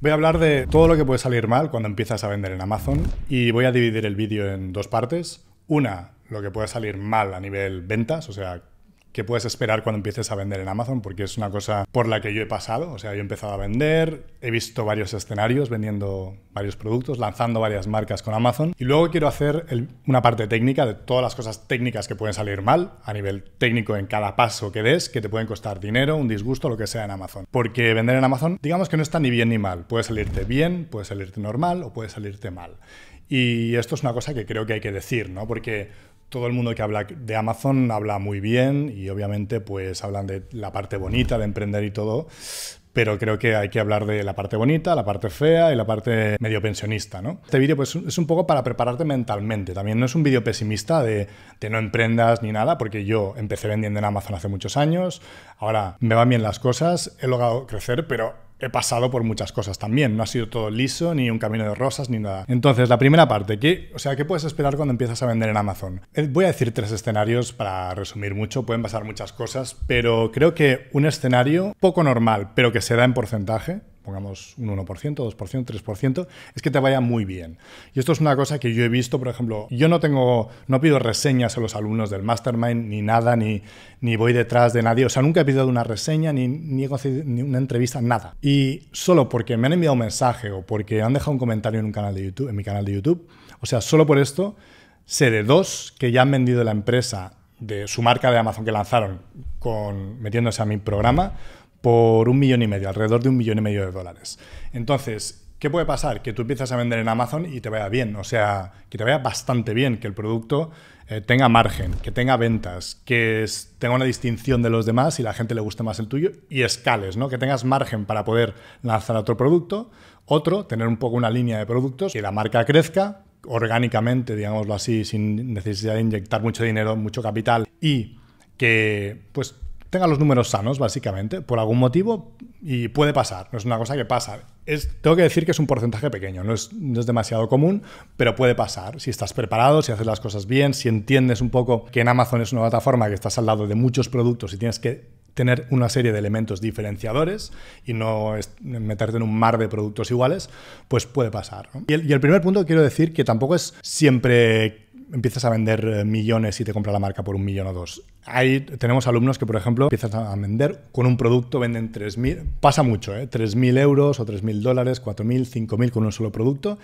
Voy a hablar de todo lo que puede salir mal cuando empiezas a vender en Amazon y voy a dividir el vídeo en dos partes. Una, lo que puede salir mal a nivel ventas, o sea, ¿Qué puedes esperar cuando empieces a vender en Amazon, porque es una cosa por la que yo he pasado. O sea, yo he empezado a vender, he visto varios escenarios vendiendo varios productos, lanzando varias marcas con Amazon. Y luego quiero hacer una parte técnica de todas las cosas técnicas que pueden salir mal a nivel técnico en cada paso que des, que te pueden costar dinero, un disgusto, lo que sea en Amazon. Porque vender en Amazon, digamos que no está ni bien ni mal. Puede salirte bien, puede salirte normal o puede salirte mal. Y esto es una cosa que creo que hay que decir, ¿no? Porque todo el mundo que habla de Amazon habla muy bien y obviamente pues hablan de la parte bonita de emprender y todo, pero creo que hay que hablar de la parte bonita, la parte fea y la parte medio pensionista, ¿no? Este vídeo pues es un poco para prepararte mentalmente, también no es un vídeo pesimista de, de, no emprendas ni nada, porque yo empecé vendiendo en Amazon hace muchos años, ahora me van bien las cosas, he logrado crecer, pero he pasado por muchas cosas también. No ha sido todo liso, ni un camino de rosas, ni nada. Entonces, la primera parte, ¿qué, o sea, ¿qué puedes esperar cuando empiezas a vender en Amazon? Eh, voy a decir tres escenarios para resumir mucho, pueden pasar muchas cosas, pero creo que un escenario poco normal, pero que se da en porcentaje, pongamos un 1%, 2%, 3%, es que te vaya muy bien. Y esto es una cosa que yo he visto, por ejemplo, yo no tengo, no pido reseñas a los alumnos del mastermind, ni nada, ni, ni voy detrás de nadie, o sea, nunca he pedido una reseña, ni, ni una entrevista, nada. Y solo porque me han enviado un mensaje o porque han dejado un comentario en, un canal de YouTube, en mi canal de YouTube, o sea, solo por esto, sé de dos que ya han vendido la empresa de su marca de Amazon que lanzaron con, metiéndose a mi programa, por un millón y medio, alrededor de un millón y medio de dólares. Entonces, ¿qué puede pasar? Que tú empiezas a vender en Amazon y te vaya bien, o sea, que te vaya bastante bien, que el producto eh, tenga margen, que tenga ventas, que tenga una distinción de los demás y la gente le guste más el tuyo y escales, ¿no? Que tengas margen para poder lanzar otro producto, otro, tener un poco una línea de productos, que la marca crezca orgánicamente, digámoslo así, sin necesidad de inyectar mucho dinero, mucho capital y que pues tenga los números sanos, básicamente, por algún motivo, y puede pasar, no es una cosa que pasa. Es, tengo que decir que es un porcentaje pequeño, no es, demasiado común, pero puede pasar. Si estás preparado, si haces las cosas bien, si entiendes un poco que en Amazon es una plataforma que estás al lado de muchos productos y tienes que tener una serie de elementos diferenciadores y no meterte en un mar de productos iguales, pues puede pasar. Y, el, y, el, primer punto quiero decir que tampoco es siempre empiezas a vender eh, millones y te compra la marca por un millón o dos. Ahí tenemos alumnos que, por ejemplo, empiezan a vender con un producto, venden 3.000, pasa mucho, ¿eh? 3.000 euros o 3.000 dólares, 4.000, 5.000 con un solo producto,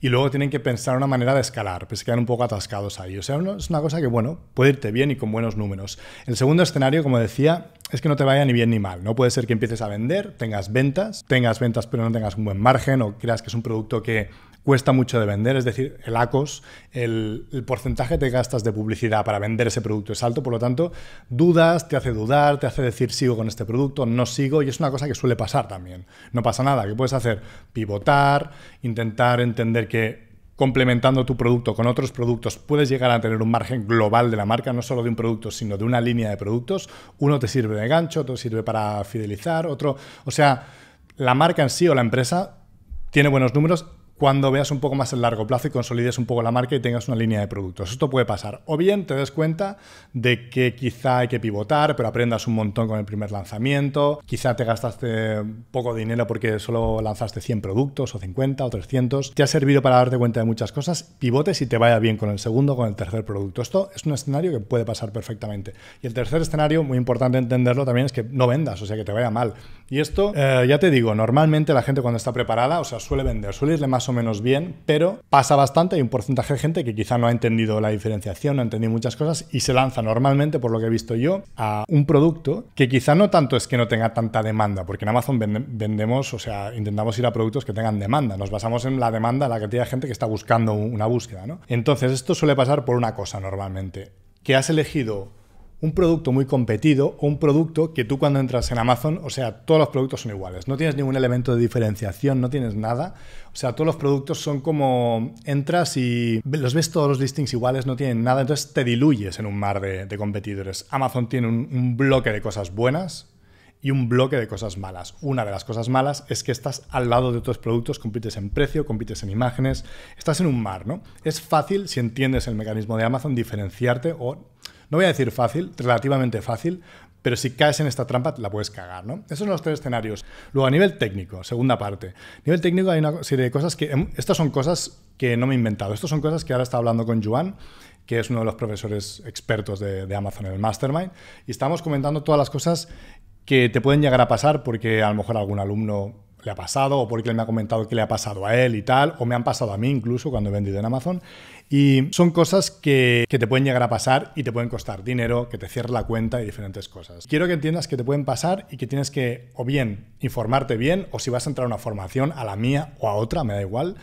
y luego tienen que pensar una manera de escalar, pues se quedan un poco atascados ahí. O sea, es una cosa que, bueno, puede irte bien y con buenos números. El segundo escenario, como decía, es que no te vaya ni bien ni mal. No puede ser que empieces a vender, tengas ventas, tengas ventas pero no tengas un buen margen o creas que es un producto que cuesta mucho de vender, es decir, el ACOS, el, porcentaje que gastas de publicidad para vender ese producto es alto, por lo tanto, dudas, te hace dudar, te hace decir sigo con este producto, no sigo, y es una cosa que suele pasar también. No pasa nada, ¿Qué puedes hacer pivotar, intentar entender que complementando tu producto con otros productos puedes llegar a tener un margen global de la marca, no solo de un producto, sino de una línea de productos. Uno te sirve de gancho, otro sirve para fidelizar, otro, o sea, la marca en sí o la empresa tiene buenos números cuando veas un poco más el largo plazo y consolides un poco la marca y tengas una línea de productos. Esto puede pasar. O bien te des cuenta de que quizá hay que pivotar, pero aprendas un montón con el primer lanzamiento. Quizá te gastaste poco dinero porque solo lanzaste 100 productos o 50 o 300. Te ha servido para darte cuenta de muchas cosas. Pivotes y te vaya bien con el segundo, con el tercer producto. Esto es un escenario que puede pasar perfectamente. Y el tercer escenario, muy importante entenderlo también, es que no vendas, o sea, que te vaya mal. Y esto, eh, ya te digo, normalmente la gente cuando está preparada, o sea, suele vender, suele irle más o menos bien, pero pasa bastante, hay un porcentaje de gente que quizá no ha entendido la diferenciación, no ha entendido muchas cosas y se lanza normalmente, por lo que he visto yo, a un producto que quizá no tanto es que no tenga tanta demanda, porque en Amazon vendemos, o sea, intentamos ir a productos que tengan demanda, nos basamos en la demanda, la cantidad de gente que está buscando una búsqueda, ¿no? Entonces, esto suele pasar por una cosa normalmente, que has elegido un producto muy competido o un producto que tú cuando entras en Amazon, o sea, todos los productos son iguales, no tienes ningún elemento de diferenciación, no tienes nada, o sea, todos los productos son como entras y los ves todos los listings iguales, no tienen nada, entonces te diluyes en un mar de, competidores. Amazon tiene un, un bloque de cosas buenas, y un bloque de cosas malas. Una de las cosas malas es que estás al lado de otros productos, compites en precio, compites en imágenes, estás en un mar, ¿no? Es fácil, si entiendes el mecanismo de Amazon, diferenciarte o no voy a decir fácil, relativamente fácil, pero si caes en esta trampa la puedes cagar, ¿no? Esos son los tres escenarios. Luego, a nivel técnico, segunda parte. A nivel técnico hay una serie de cosas que... Em, estas son cosas que no me he inventado. Estas son cosas que ahora está hablando con Juan, que es uno de los profesores expertos de, de Amazon en el Mastermind, y estamos comentando todas las cosas que te pueden llegar a pasar porque a lo mejor algún alumno le ha pasado o porque él me ha comentado que le ha pasado a él y tal, o me han pasado a mí incluso cuando he vendido en Amazon. Y son cosas que, que, te pueden llegar a pasar y te pueden costar dinero, que te cierre la cuenta y diferentes cosas. Quiero que entiendas que te pueden pasar y que tienes que o bien informarte bien o si vas a entrar a una formación, a la mía o a otra, me da igual,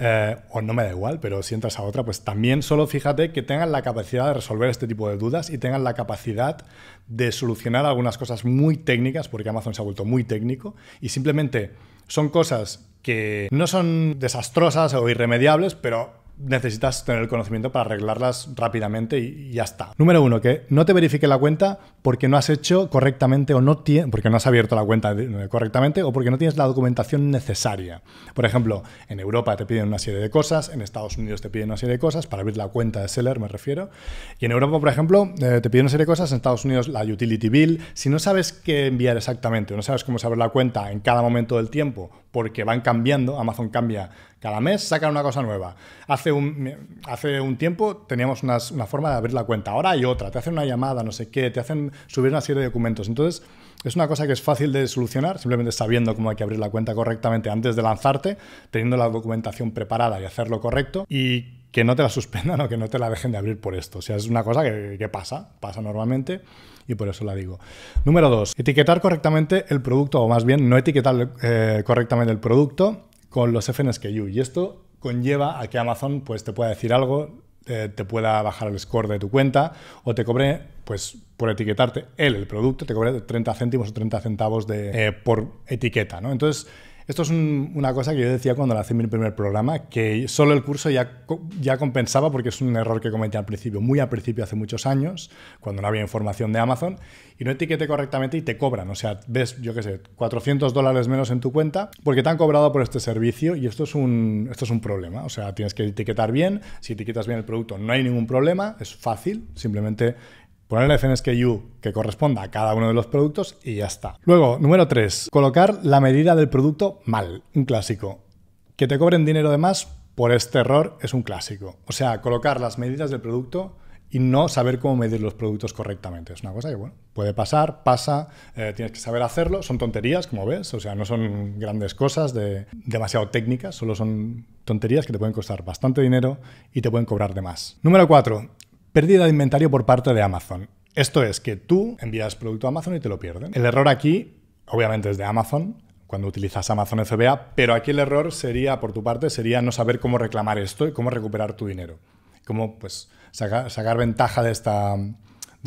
eh, o no me da igual, pero si entras a otra, pues también solo fíjate que tengan la capacidad de resolver este tipo de dudas y tengan la capacidad de solucionar algunas cosas muy técnicas, porque Amazon se ha vuelto muy técnico, y simplemente son cosas que no son desastrosas o irremediables, pero necesitas tener el conocimiento para arreglarlas rápidamente y, ya está. Número uno, que no te verifique la cuenta porque no has hecho correctamente o no tienes, porque no has abierto la cuenta eh, correctamente o porque no tienes la documentación necesaria. Por ejemplo, en Europa te piden una serie de cosas, en Estados Unidos te piden una serie de cosas, para abrir la cuenta de seller me refiero. Y en Europa, por ejemplo, eh, te piden una serie de cosas, en Estados Unidos la utility bill. Si no sabes qué enviar exactamente, no sabes cómo saber la cuenta en cada momento del tiempo, porque van cambiando, Amazon cambia cada mes, sacan una cosa nueva. Hace un, hace un tiempo teníamos una forma de abrir la cuenta, ahora hay otra, te hacen una llamada, no sé qué, te hacen subir una serie de documentos. Entonces, es una cosa que es fácil de solucionar, simplemente sabiendo cómo hay que abrir la cuenta correctamente antes de lanzarte, teniendo la documentación preparada y hacerlo correcto. Y que no te la suspendan o que no te la dejen de abrir por esto. O sea, es una cosa que, que pasa, pasa normalmente y por eso la digo. Número dos, etiquetar correctamente el producto, o más bien no etiquetar eh, correctamente el producto con los FNSKU. Y esto conlleva a que Amazon pues, te pueda decir algo, eh, te pueda bajar el score de tu cuenta o te cobre, pues por etiquetarte él el producto, te cobre 30 céntimos o 30 centavos de, eh, por etiqueta. ¿no? Entonces, esto es una cosa que yo decía cuando lancé mi primer programa, que solo el curso ya, compensaba porque es un error que cometí al principio, muy al principio, hace muchos años, cuando no había información de Amazon, y no etiqueté correctamente y te cobran. O sea, ves, yo qué sé, 400 dólares menos en tu cuenta porque te han cobrado por este servicio y esto es un, esto es un problema. O sea, tienes que etiquetar bien. Si etiquetas bien el producto, no hay ningún problema, es fácil. Simplemente poner el FNSKU que corresponda a cada uno de los productos y ya está. Luego, número 3, colocar la medida del producto mal, un clásico. Que te cobren dinero de más por este error es un clásico. O sea, colocar las medidas del producto y no saber cómo medir los productos correctamente. Es una cosa que, bueno, puede pasar, pasa, eh, tienes que saber hacerlo. Son tonterías, como ves, o sea, no son grandes cosas de, demasiado técnicas, solo son tonterías que te pueden costar bastante dinero y te pueden cobrar de más. Número 4. Pérdida de inventario por parte de Amazon. Esto es que tú envías producto a Amazon y te lo pierden. El error aquí, obviamente, es de Amazon cuando utilizas Amazon FBA, pero aquí el error sería, por tu parte, sería no saber cómo reclamar esto y cómo recuperar tu dinero. Cómo pues, sacar ventaja de esta,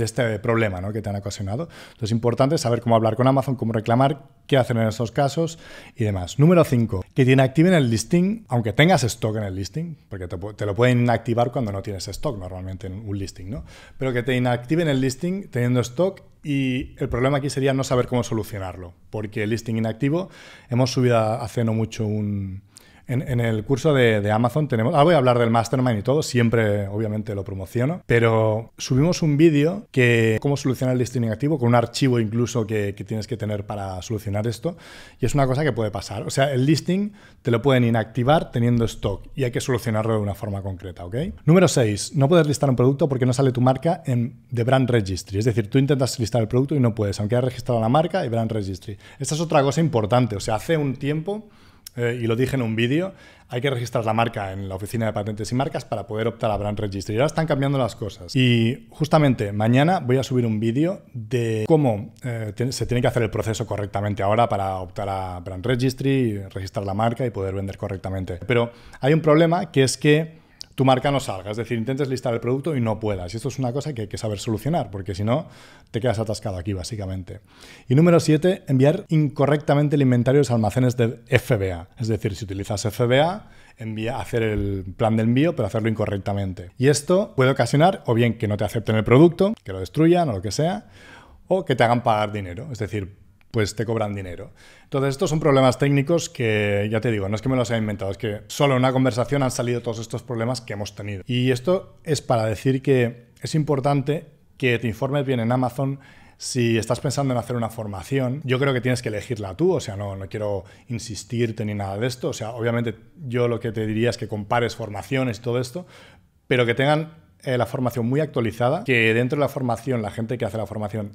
de este problema que te han ocasionado. Entonces es importante saber cómo hablar con Amazon, cómo reclamar, qué hacer en esos casos y demás. Número 5, que te inactiven el listing, aunque tengas stock en el listing, porque te, lo pueden activar cuando no tienes stock normalmente en un listing, ¿no? Pero que te inactiven el listing teniendo stock y el problema aquí sería no saber cómo solucionarlo, porque el listing inactivo, hemos subido hace no mucho un en, el curso de, Amazon tenemos. Ah, voy a hablar del Mastermind y todo. Siempre, obviamente, lo promociono. Pero subimos un vídeo que. Cómo solucionar el listing inactivo, con un archivo incluso que, tienes que tener para solucionar esto. Y es una cosa que puede pasar. O sea, el listing te lo pueden inactivar teniendo stock y hay que solucionarlo de una forma concreta, ¿ok? Número 6. No puedes listar un producto porque no sale tu marca en The Brand Registry. Es decir, tú intentas listar el producto y no puedes, aunque hayas registrado la marca y Brand Registry. Esta es otra cosa importante. O sea, hace un tiempo eh, y lo dije en un vídeo, hay que registrar la marca en la oficina de patentes y marcas para poder optar a Brand Registry. ahora están cambiando las cosas. Y justamente mañana voy a subir un vídeo de cómo eh, se tiene que hacer el proceso correctamente ahora para optar a Brand Registry, registrar la marca y poder vender correctamente. Pero hay un problema que es que tu marca no salga. Es decir, intentes listar el producto y no puedas. Y esto es una cosa que hay que saber solucionar, porque si no, te quedas atascado aquí, básicamente. Y número 7, enviar incorrectamente el inventario de los almacenes de FBA. Es decir, si utilizas FBA, envía, hacer el plan de envío, pero hacerlo incorrectamente. Y esto puede ocasionar o bien que no te acepten el producto, que lo destruyan o lo que sea, o que te hagan pagar dinero. Es decir, pues te cobran dinero. Entonces, estos son problemas técnicos que, ya te digo, no es que me los haya inventado, es que solo en una conversación han salido todos estos problemas que hemos tenido. Y esto es para decir que es importante que te informes bien en Amazon si estás pensando en hacer una formación, yo creo que tienes que elegirla tú, o sea, no, no quiero insistirte ni nada de esto, o sea, obviamente yo lo que te diría es que compares formaciones y todo esto, pero que tengan eh, la formación muy actualizada, que dentro de la formación la gente que hace la formación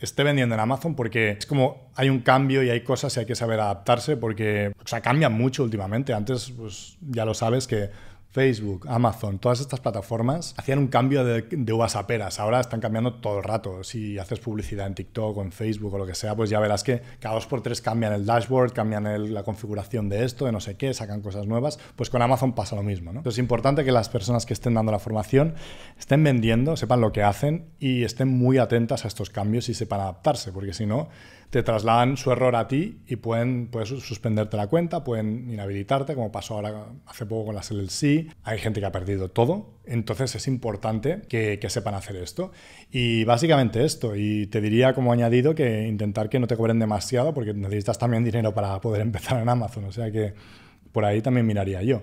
esté vendiendo en Amazon porque es como hay un cambio y hay cosas y hay que saber adaptarse porque, o sea, cambian mucho últimamente. Antes, pues ya lo sabes que Facebook, Amazon, todas estas plataformas hacían un cambio de, uvas a peras. Ahora están cambiando todo el rato. Si haces publicidad en TikTok o en Facebook o lo que sea, pues ya verás que cada dos por tres cambian el dashboard, cambian la configuración de esto, de no sé qué, sacan cosas nuevas. Pues con Amazon pasa lo mismo. ¿no? Entonces es importante que las personas que estén dando la formación estén vendiendo, sepan lo que hacen y estén muy atentas a estos cambios y sepan adaptarse, porque si no, te trasladan su error a ti y pueden suspenderte la cuenta, pueden inhabilitarte, como pasó ahora hace poco con las LLC. Hay gente que ha perdido todo, entonces es importante que, que, sepan hacer esto. Y básicamente esto, y te diría como añadido que intentar que no te cobren demasiado porque necesitas también dinero para poder empezar en Amazon, o sea que por ahí también miraría yo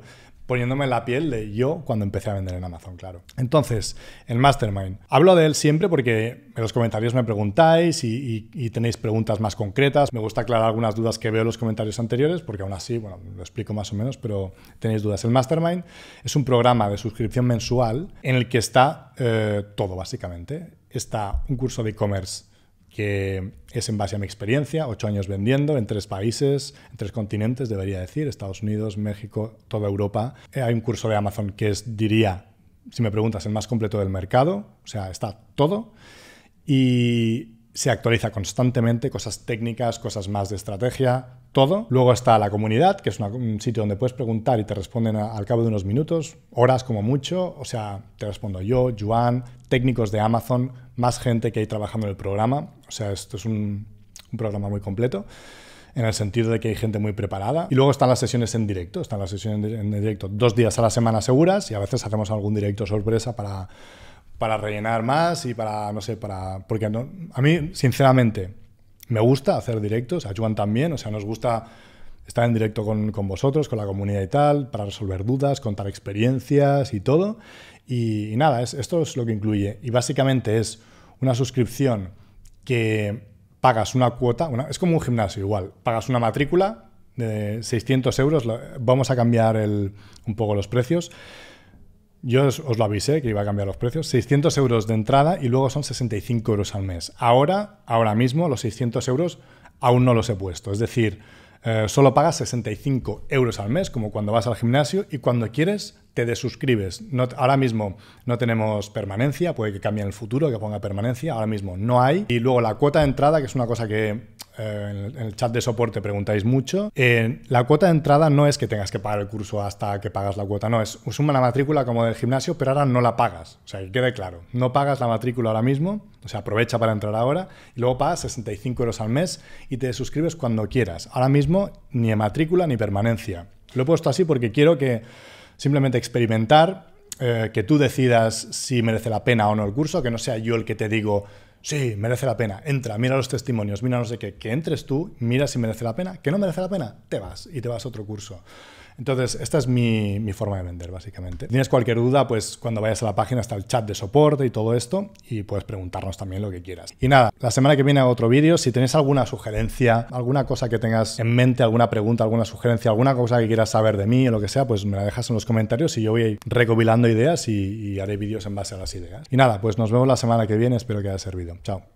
poniéndome la piel de yo cuando empecé a vender en Amazon, claro. Entonces, el Mastermind. Hablo de él siempre porque en los comentarios me preguntáis y, tenéis preguntas más concretas. Me gusta aclarar algunas dudas que veo en los comentarios anteriores, porque aún así, bueno, lo explico más o menos, pero tenéis dudas. El Mastermind es un programa de suscripción mensual en el que está eh, todo, básicamente. Está un curso de e-commerce que es en base a mi experiencia, ocho años vendiendo en tres países, en tres continentes, debería decir, Estados Unidos, México, toda Europa. Eh, hay un curso de Amazon que es, diría, si me preguntas, el más completo del mercado, o sea, está todo. Y se actualiza constantemente, cosas técnicas, cosas más de estrategia, todo. Luego está la comunidad, que es un sitio donde puedes preguntar y te responden al cabo de unos minutos, horas como mucho, o sea, te respondo yo, Joan, técnicos de Amazon, más gente que hay trabajando en el programa, o sea, esto es un, un programa muy completo en el sentido de que hay gente muy preparada. Y luego están las sesiones en directo, están las sesiones en directo dos días a la semana seguras y a veces hacemos algún directo sorpresa para para rellenar más y para, no sé, para... Porque no, a mí, sinceramente, me gusta hacer directos, a Juan también, o sea, nos gusta estar en directo con, vosotros, con la comunidad y tal, para resolver dudas, contar experiencias y todo. Y, nada, es, esto es lo que incluye. Y básicamente es una suscripción que pagas una cuota, es como un gimnasio igual, pagas una matrícula de 600 euros, vamos a cambiar un poco los precios, yo os, lo avisé que iba a cambiar los precios. 600 euros de entrada y luego son 65 euros al mes. Ahora, ahora mismo, los 600 euros aún no los he puesto. Es decir, eh, solo pagas 65 euros al mes, como cuando vas al gimnasio, y cuando quieres te desuscribes. No, ahora mismo no tenemos permanencia, puede que cambie en el futuro, que ponga permanencia, ahora mismo no hay. Y luego la cuota de entrada, que es una cosa que eh, en el chat de soporte preguntáis mucho, eh, la cuota de entrada no es que tengas que pagar el curso hasta que pagas la cuota, no, es, suma la matrícula como del gimnasio, pero ahora no la pagas. O sea, que quede claro, no pagas la matrícula ahora mismo, o sea, aprovecha para entrar ahora y luego pagas 65 euros al mes y te suscribes cuando quieras. Ahora mismo ni matrícula ni permanencia. Lo he puesto así porque quiero que simplemente experimentar, eh, que tú decidas si merece la pena o no el curso, que no sea yo el que te digo, sí, merece la pena, entra, mira los testimonios, mira no sé qué, que entres tú, mira si merece la pena, que no merece la pena, te vas y te vas a otro curso. Entonces, esta es mi, forma de vender, básicamente. Si tienes cualquier duda, pues cuando vayas a la página está el chat de soporte y todo esto, y puedes preguntarnos también lo que quieras. Y nada, la semana que viene hago otro vídeo. Si tenéis alguna sugerencia, alguna cosa que tengas en mente, alguna pregunta, alguna sugerencia, alguna cosa que quieras saber de mí o lo que sea, pues me la dejas en los comentarios y yo voy recopilando ideas y haré vídeos en base a las ideas. Y nada, pues nos vemos la semana que viene. Espero que haya servido. Chao.